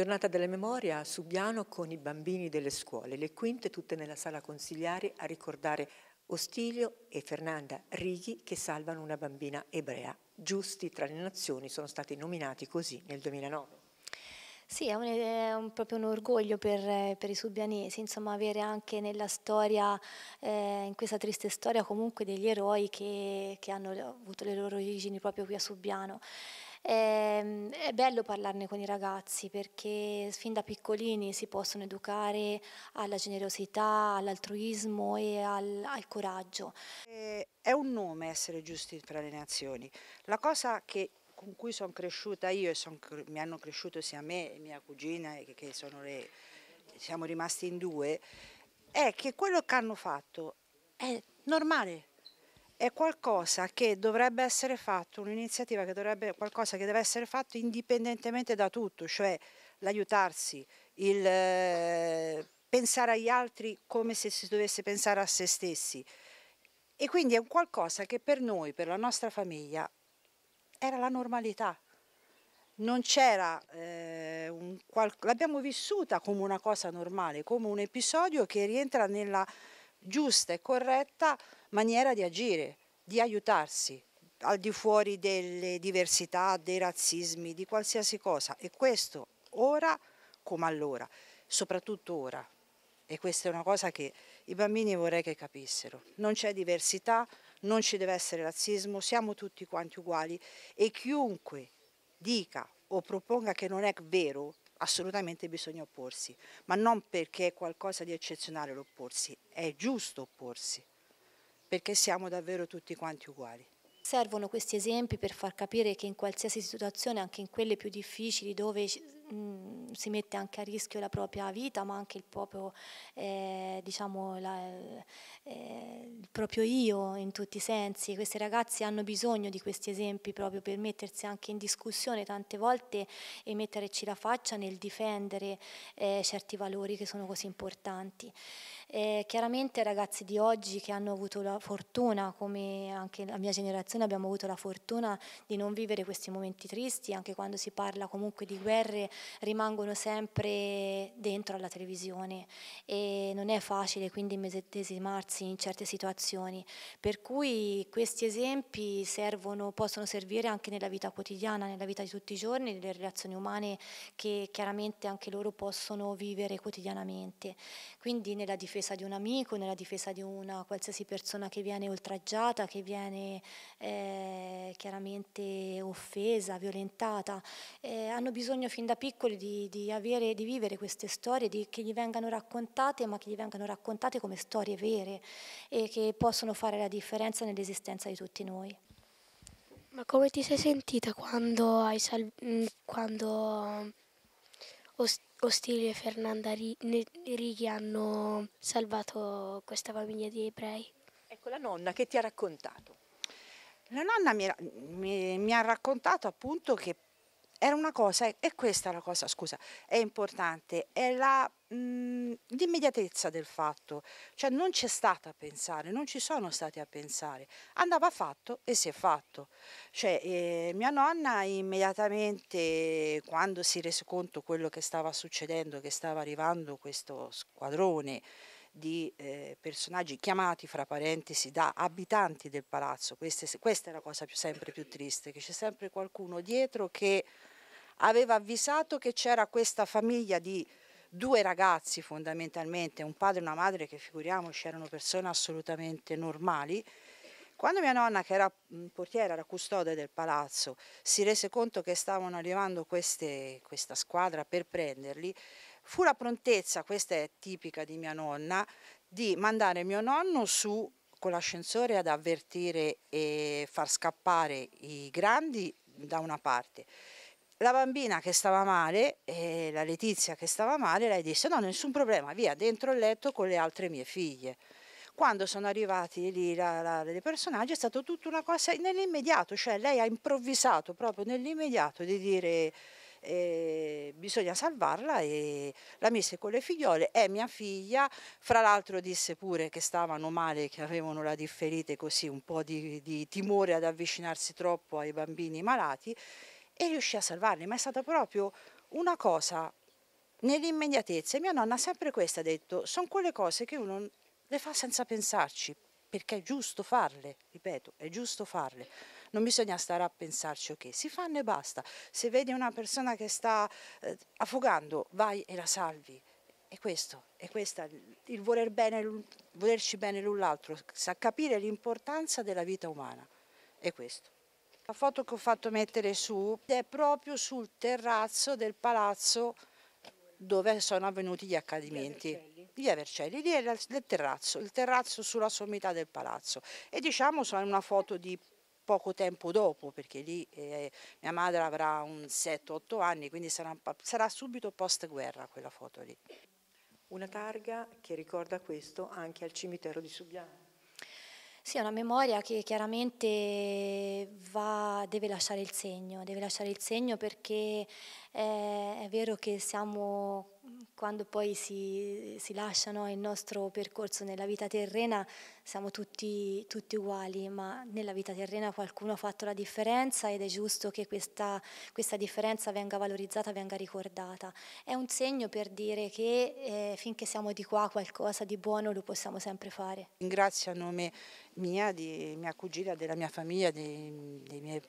Giornata della memoria a Subiano con i bambini delle scuole, le quinte tutte nella sala consigliare a ricordare Ostilio e Fernanda Righi che salvano una bambina ebrea. Giusti tra le nazioni sono stati nominati così nel 2009. Sì, è, un, è un, proprio un orgoglio per, per, i subianesi, insomma, avere anche nella storia, eh, in questa triste storia comunque degli eroi che, che hanno avuto le loro origini proprio qui a Subiano. Eh, è bello parlarne con i ragazzi perché fin da piccolini si possono educare alla generosità, all'altruismo e al, al coraggio. Eh, è un nome essere giusti fra le nazioni. La cosa che con cui sono cresciuta io e son, mi hanno cresciuto sia me e mia cugina, che, che le, siamo rimasti in due, è che quello che hanno fatto è normale, è qualcosa che dovrebbe essere fatto, un'iniziativa che dovrebbe, qualcosa che deve essere fatto indipendentemente da tutto, cioè l'aiutarsi, il eh, pensare agli altri come se si dovesse pensare a se stessi. E quindi è un qualcosa che per noi, per la nostra famiglia, era la normalità. Non c'era eh, un qualcosa, l'abbiamo vissuta come una cosa normale, come un episodio che rientra nella giusta e corretta maniera di agire di aiutarsi al di fuori delle diversità, dei razzismi, di qualsiasi cosa. E questo ora come allora, soprattutto ora. E questa è una cosa che i bambini vorrei che capissero. Non c'è diversità, non ci deve essere razzismo, siamo tutti quanti uguali e chiunque dica o proponga che non è vero, assolutamente bisogna opporsi, ma non perché è qualcosa di eccezionale l'opporsi, è giusto opporsi perché siamo davvero tutti quanti uguali. Servono questi esempi per far capire che in qualsiasi situazione, anche in quelle più difficili, dove mh, mm, si mette anche a rischio la propria vita, ma anche il proprio, eh, diciamo, la, eh, il proprio io in tutti i sensi. Questi ragazzi hanno bisogno di questi esempi proprio per mettersi anche in discussione tante volte e metterci la faccia nel difendere eh, certi valori che sono così importanti. Eh, chiaramente ragazzi di oggi che hanno avuto la fortuna, come anche la mia generazione abbiamo avuto la fortuna di non vivere questi momenti tristi, anche quando si parla comunque di guerre rimangono sempre dentro alla televisione e non è facile quindi mesettesimarsi in certe situazioni, per cui questi esempi servono, possono servire anche nella vita quotidiana, nella vita di tutti i giorni, nelle relazioni umane che chiaramente anche loro possono vivere quotidianamente. Quindi nella difesa di un amico, nella difesa di una qualsiasi persona che viene oltraggiata, che viene eh, chiaramente offesa, violentata, eh, hanno bisogno fin da piccolo piccoli di, di, avere, di vivere queste storie, di, che gli vengano raccontate, ma che gli vengano raccontate come storie vere e che possono fare la differenza nell'esistenza di tutti noi. Ma come ti sei sentita quando, hai sal- mm, quando Ostilio e Fernanda Righi hanno salvato questa famiglia di ebrei? Ecco la nonna che ti ha raccontato. La nonna mi, mi, mi ha raccontato appunto che era una cosa, e questa è la cosa, scusa, è importante, è la, mh, mhmm, l'immediatezza del fatto, cioè non c'è stata a pensare, non ci sono stati a pensare, andava fatto e si è fatto. Cioè, eh, mia nonna immediatamente quando si rese conto quello che stava succedendo, che stava arrivando questo squadrone, di eh, personaggi chiamati, fra parentesi, da abitanti del palazzo. Queste, questa è la cosa più, sempre più triste, che c'è sempre qualcuno dietro che aveva avvisato che c'era questa famiglia di due ragazzi fondamentalmente, un padre e una madre che figuriamoci erano persone assolutamente normali, quando mia nonna, che era mm, portiera, era custode del palazzo, si rese conto che stavano arrivando queste, questa squadra per prenderli, fu la prontezza, questa è tipica di mia nonna, di mandare mio nonno su con l'ascensore ad avvertire e far scappare i grandi da una parte la bambina che stava male, eh, la Letizia che stava male, lei disse no, nessun problema, via, dentro il letto con le altre mie figlie. Quando sono arrivati lì la, la, le personaggi è stata tutta una cosa nell'immediato, cioè lei ha improvvisato proprio nell'immediato di dire eh, bisogna salvarla e la mise con le figliole, è eh, mia figlia, fra l'altro disse pure che stavano male, che avevano la differite così, un po' di, di timore ad avvicinarsi troppo ai bambini malati e riuscì a salvarli, ma è stata proprio una cosa nell'immediatezza. Mia nonna sempre questa ha detto, sono quelle cose che uno le fa senza pensarci, perché è giusto farle, ripeto, è giusto farle. Non bisogna stare a pensarci, ok, si fanno e basta. Se vedi una persona che sta eh, affogando, vai e la salvi. E questo, è questo, il voler bene, volerci bene l'un l'altro, capire l'importanza della vita umana. È questo. La foto che ho fatto mettere su è proprio sul terrazzo del palazzo dove sono avvenuti gli accadimenti. Via Vercelli, lì è il terrazzo, il terrazzo sulla sommità del palazzo. E diciamo sono una foto di poco tempo dopo, perché lì eh, mia madre avrà un 7-8 anni, quindi sarà, sarà subito post guerra quella foto lì. Una targa che ricorda questo anche al cimitero di Subiano. Sì, è una memoria che chiaramente va, deve lasciare il segno, deve lasciare il segno perché è, eh, è vero che siamo quando poi si, si lascia no, il nostro percorso nella vita terrena siamo tutti, tutti, uguali, ma nella vita terrena qualcuno ha fatto la differenza ed è giusto che questa, questa differenza venga valorizzata, venga ricordata. È un segno per dire che eh, finché siamo di qua qualcosa di buono lo possiamo sempre fare. Ringrazio a nome mia, di mia cugina, della mia famiglia, dei, dei miei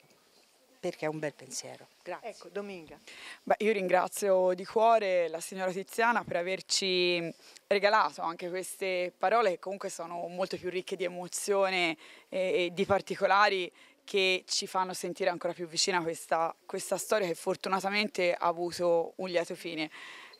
perché è un bel pensiero. Grazie. Ecco, Dominga. Beh, io ringrazio di cuore la signora Tiziana per averci regalato anche queste parole che comunque sono molto più ricche di emozione e di particolari che ci fanno sentire ancora più vicina questa, questa storia che fortunatamente ha avuto un lieto fine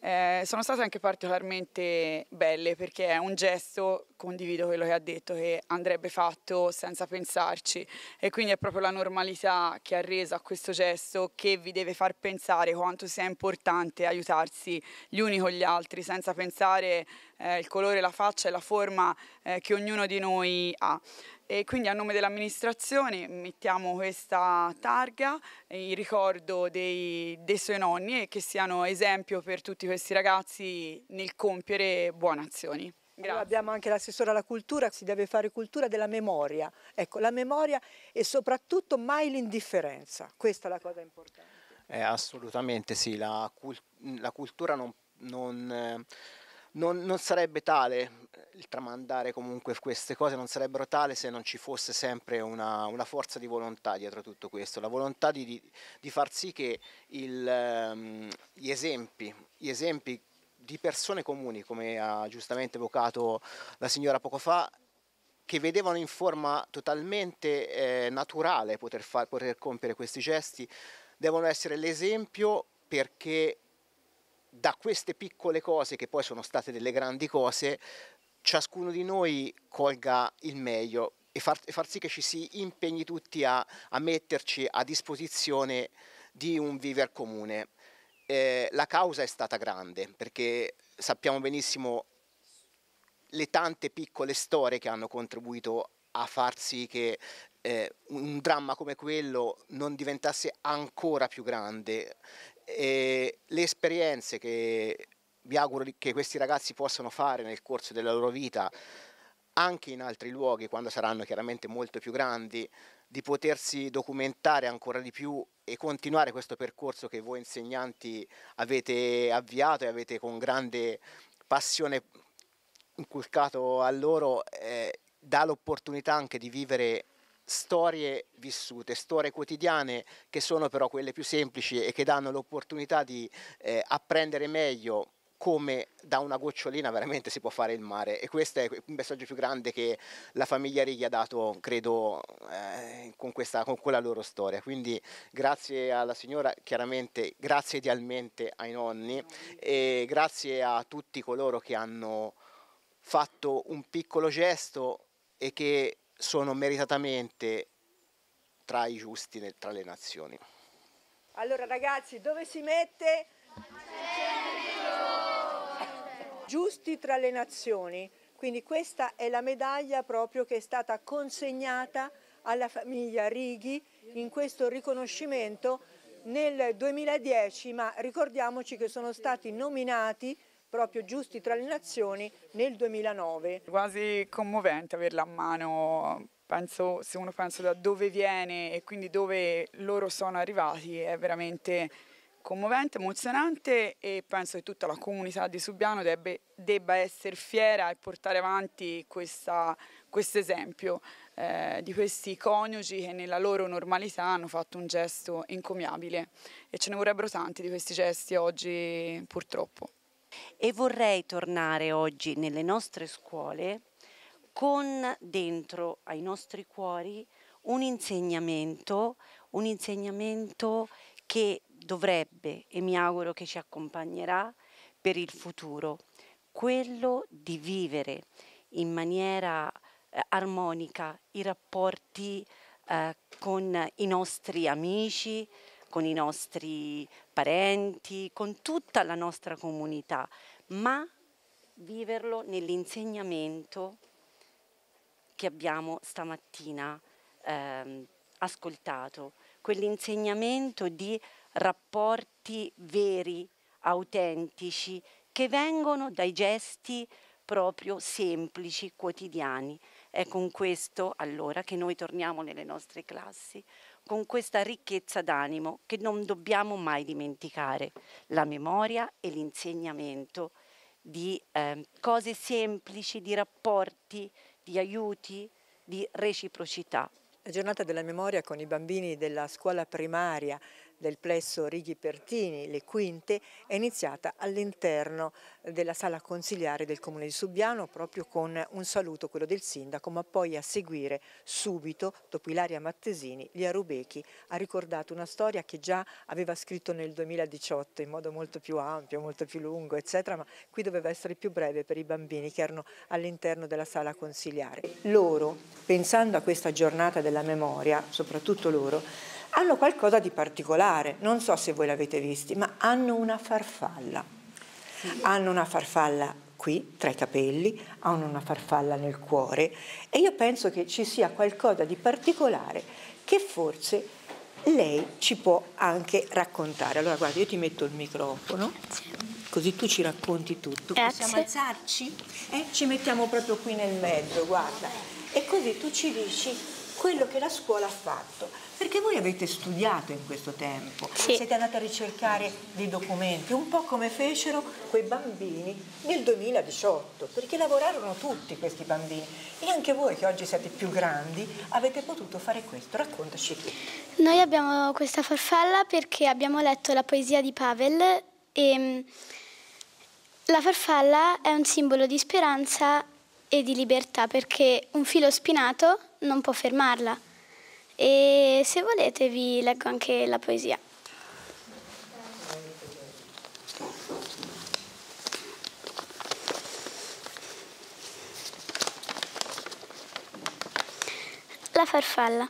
eh, sono state anche particolarmente belle perché è un gesto, condivido quello che ha detto, che andrebbe fatto senza pensarci e quindi è proprio la normalità che ha reso a questo gesto che vi deve far pensare quanto sia importante aiutarsi gli uni con gli altri senza pensare eh, il colore, la faccia e la forma eh, che ognuno di noi ha. E quindi a nome dell'amministrazione mettiamo questa targa in ricordo dei, dei suoi nonni e che siano esempio per tutti questi ragazzi nel compiere buone azioni. Allora abbiamo anche l'assessore alla cultura, si deve fare cultura della memoria. Ecco, la memoria e soprattutto mai l'indifferenza, questa è la cosa importante. Eh, assolutamente sì, la, cult la cultura non, non, eh, non, non sarebbe tale il tramandare comunque queste cose non sarebbero tale se non ci fosse sempre una, una forza di volontà dietro tutto questo, la volontà di, di, di far sì che il, um, gli, esempi, gli esempi di persone comuni, come ha giustamente evocato la signora poco fa, che vedevano in forma totalmente eh, naturale poter, far, poter compiere questi gesti, devono essere l'esempio perché da queste piccole cose, che poi sono state delle grandi cose, ciascuno di noi colga il meglio e far, e far sì che ci si impegni tutti a, a metterci a disposizione di un viver comune. Eh, la causa è stata grande perché sappiamo benissimo le tante piccole storie che hanno contribuito a far sì che eh, un dramma come quello non diventasse ancora più grande. E le esperienze che mi auguro che questi ragazzi possano fare nel corso della loro vita anche in altri luoghi quando saranno chiaramente molto più grandi di potersi documentare ancora di più e continuare questo percorso che voi insegnanti avete avviato e avete con grande passione inculcato a loro eh, dà l'opportunità anche di vivere storie vissute, storie quotidiane che sono però quelle più semplici e che danno l'opportunità di eh, apprendere meglio come da una gocciolina veramente si può fare il mare e questo è il messaggio più grande che la famiglia Righi ha dato credo eh, con, questa, con quella loro storia quindi grazie alla signora chiaramente grazie idealmente ai nonni e grazie a tutti coloro che hanno fatto un piccolo gesto e che sono meritatamente tra i giusti tra le nazioni allora ragazzi dove si mette? giusti tra le nazioni. Quindi questa è la medaglia proprio che è stata consegnata alla famiglia Righi in questo riconoscimento nel 2010, ma ricordiamoci che sono stati nominati proprio giusti tra le nazioni nel 2009. Quasi commovente averla a mano, penso, se uno pensa da dove viene e quindi dove loro sono arrivati, è veramente commovente, emozionante e penso che tutta la comunità di Subiano debbe, debba essere fiera e portare avanti questo esempio eh, di questi coniugi che nella loro normalità hanno fatto un gesto encomiabile e ce ne vorrebbero tanti di questi gesti oggi purtroppo. E vorrei tornare oggi nelle nostre scuole con dentro ai nostri cuori un insegnamento, un insegnamento che dovrebbe e mi auguro che ci accompagnerà per il futuro, quello di vivere in maniera eh, armonica i rapporti eh, con i nostri amici, con i nostri parenti, con tutta la nostra comunità, ma viverlo nell'insegnamento che abbiamo stamattina eh, ascoltato, quell'insegnamento di rapporti veri, autentici, che vengono dai gesti proprio semplici, quotidiani. È con questo allora che noi torniamo nelle nostre classi, con questa ricchezza d'animo che non dobbiamo mai dimenticare, la memoria e l'insegnamento di eh, cose semplici, di rapporti, di aiuti, di reciprocità. La giornata della memoria con i bambini della scuola primaria del plesso Righi Pertini, le quinte, è iniziata all'interno della sala consigliare del Comune di Subiano proprio con un saluto, quello del sindaco, ma poi a seguire subito, dopo Ilaria Mattesini, gli Arubechi ha ricordato una storia che già aveva scritto nel 2018 in modo molto più ampio, molto più lungo, eccetera, ma qui doveva essere più breve per i bambini che erano all'interno della sala consigliare. Loro, pensando a questa giornata della memoria, soprattutto loro, hanno qualcosa di particolare, non so se voi l'avete visti, ma hanno una farfalla. Hanno una farfalla qui, tra i capelli, hanno una farfalla nel cuore e io penso che ci sia qualcosa di particolare che forse lei ci può anche raccontare. Allora guarda, io ti metto il microfono. così tu ci racconti tutto. Grazie. Possiamo alzarci? Eh? Ci mettiamo proprio qui nel mezzo, guarda. E così tu ci dici quello che la scuola ha fatto. Perché voi avete studiato in questo tempo, sì. siete andati a ricercare dei documenti, un po' come fecero quei bambini nel 2018, perché lavorarono tutti questi bambini e anche voi che oggi siete più grandi avete potuto fare questo. Raccontaci Noi abbiamo questa farfalla perché abbiamo letto la poesia di Pavel e mm, la farfalla è un simbolo di speranza e di libertà perché un filo spinato non può fermarla. E se volete vi leggo anche la poesia. La farfalla.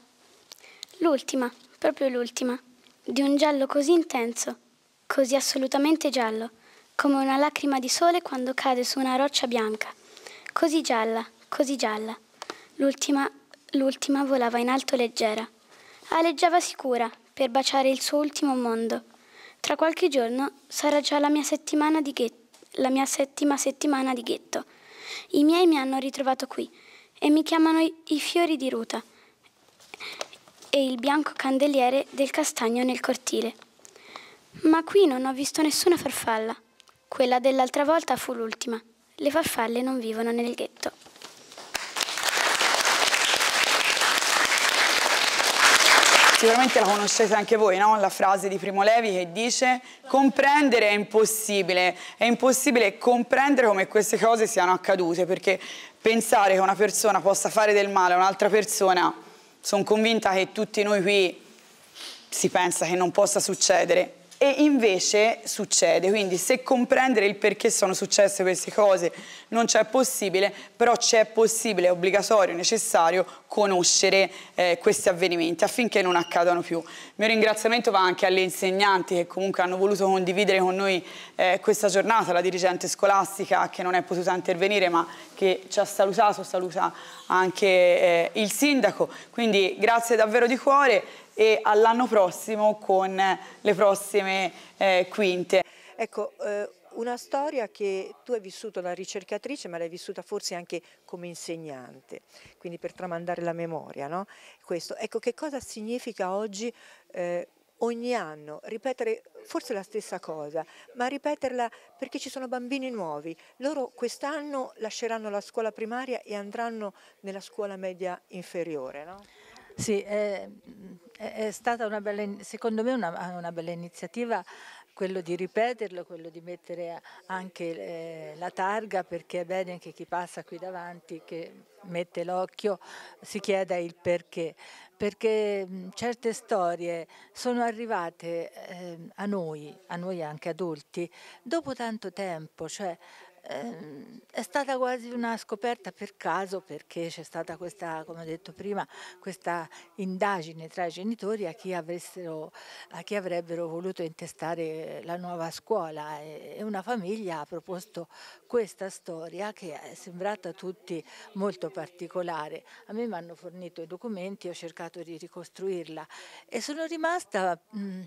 L'ultima, proprio l'ultima, di un giallo così intenso, così assolutamente giallo, come una lacrima di sole quando cade su una roccia bianca così gialla, così gialla. L'ultima, l'ultima volava in alto leggera. Aleggiava sicura per baciare il suo ultimo mondo. Tra qualche giorno sarà già la mia, settimana di ghetto, la mia settima settimana di ghetto. I miei mi hanno ritrovato qui e mi chiamano i, i fiori di ruta e il bianco candeliere del castagno nel cortile. Ma qui non ho visto nessuna farfalla. Quella dell'altra volta fu l'ultima le farfalle non vivono nel ghetto. Sicuramente la conoscete anche voi, no? La frase di Primo Levi che dice comprendere è impossibile, è impossibile comprendere come queste cose siano accadute perché pensare che una persona possa fare del male a un'altra persona, sono convinta che tutti noi qui si pensa che non possa succedere, e invece succede, quindi se comprendere il perché sono successe queste cose non c'è possibile, però c'è possibile, è obbligatorio, necessario conoscere eh, questi avvenimenti affinché non accadano più. Il mio ringraziamento va anche alle insegnanti che comunque hanno voluto condividere con noi eh, questa giornata, la dirigente scolastica che non è potuta intervenire ma che ci ha salutato, saluta anche eh, il sindaco, quindi grazie davvero di cuore e all'anno prossimo con le prossime eh, quinte. Ecco, eh, una storia che tu hai vissuto da ricercatrice ma l'hai vissuta forse anche come insegnante, quindi per tramandare la memoria, no? Questo. Ecco, che cosa significa oggi eh, ogni anno ripetere forse la stessa cosa, ma ripeterla perché ci sono bambini nuovi. Loro quest'anno lasceranno la scuola primaria e andranno nella scuola media inferiore, no? Sì, eh, è stata una bella, secondo me una, una bella iniziativa quello di ripeterlo, quello di mettere anche eh, la targa perché è bene che chi passa qui davanti, che mette l'occhio, si chieda il perché. Perché mh, mm, certe storie sono arrivate eh, a noi, a noi anche adulti, dopo tanto tempo, cioè Ehm, è stata quasi una scoperta per caso perché c'è stata questa, come ho detto prima, questa indagine tra i genitori a chi, a chi avrebbero voluto intestare la nuova scuola e una famiglia ha proposto questa storia che è sembrata a tutti molto particolare. A me mi hanno fornito i documenti, ho cercato di ricostruirla e sono rimasta... Mh,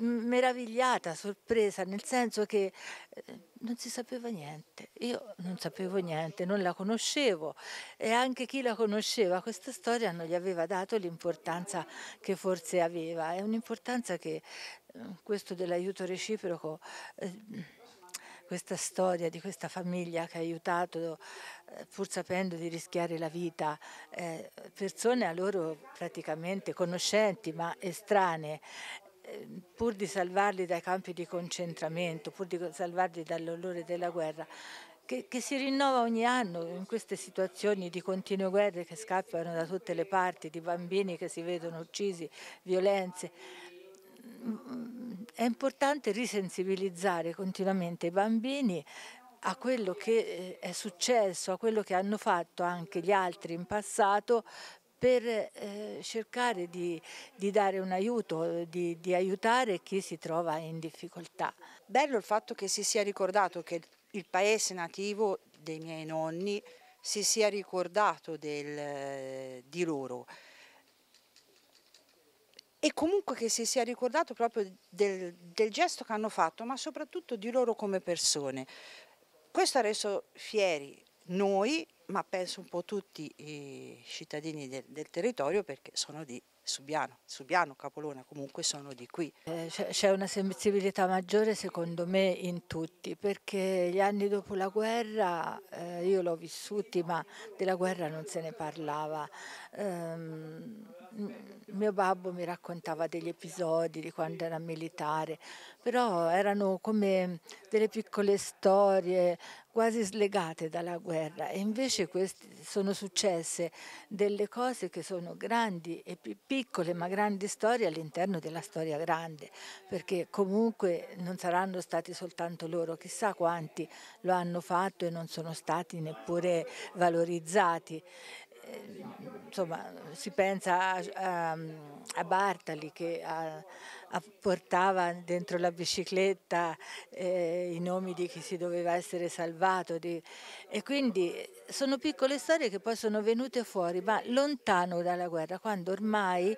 meravigliata, sorpresa, nel senso che eh, non si sapeva niente, io non sapevo niente, non la conoscevo e anche chi la conosceva questa storia non gli aveva dato l'importanza che forse aveva, è un'importanza che eh, questo dell'aiuto reciproco, eh, questa storia di questa famiglia che ha aiutato pur sapendo di rischiare la vita, persone a loro praticamente conoscenti ma estranee pur di salvarli dai campi di concentramento, pur di salvarli dall'orrore della guerra, che, che, si rinnova ogni anno in queste situazioni di continue guerre che scappano da tutte le parti, di bambini che si vedono uccisi, violenze. È importante risensibilizzare continuamente i bambini a quello che eh, è successo, a quello che hanno fatto anche gli altri in passato per eh, cercare di, di, dare un aiuto, eh, di, di aiutare chi si trova in difficoltà. Bello il fatto che si sia ricordato che il paese nativo dei miei nonni si sia ricordato del, eh, di loro e comunque che si sia ricordato proprio del, del, gesto che hanno fatto, ma soprattutto di loro come persone. Questo ha reso fieri noi, ma penso un po' tutti i cittadini del, del territorio perché sono di Subiano, Subiano, Capolona, comunque sono di qui. Eh, c'è una sensibilità maggiore secondo me in tutti, perché gli anni dopo la guerra eh, io l'ho vissuti, ma della guerra non se ne parlava. Um, mio babbo mi raccontava degli episodi di quando era militare, però erano come delle piccole storie, quasi slegate dalla guerra e invece sono successe delle cose che sono grandi e piccole ma grandi storie all'interno della storia grande perché comunque non saranno stati soltanto loro, chissà quanti lo hanno fatto e non sono stati neppure valorizzati insomma, si pensa a, a, a Bartali che a, portava dentro la bicicletta eh, i nomi di chi si doveva essere salvato di, e quindi sono piccole storie che poi sono venute fuori ma lontano dalla guerra quando ormai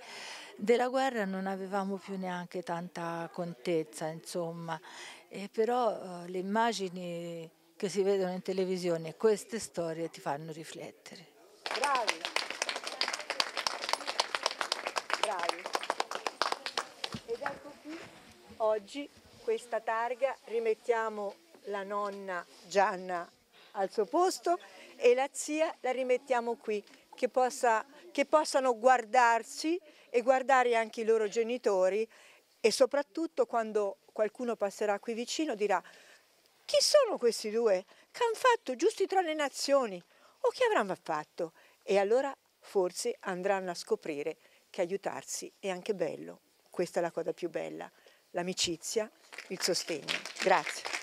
della guerra non avevamo più neanche tanta contezza insomma e però eh, le immagini che si vedono in televisione queste storie ti fanno riflettere Bravi. Oggi questa targa rimettiamo la nonna Gianna al suo posto e la zia la rimettiamo qui, che, possa, che possano guardarsi e guardare anche i loro genitori e soprattutto quando qualcuno passerà qui vicino dirà chi sono questi due che hanno fatto giusti tra le nazioni o che avranno fatto e allora forse andranno a scoprire che aiutarsi è anche bello, questa è la cosa più bella l'amicizia, il sostegno. Grazie.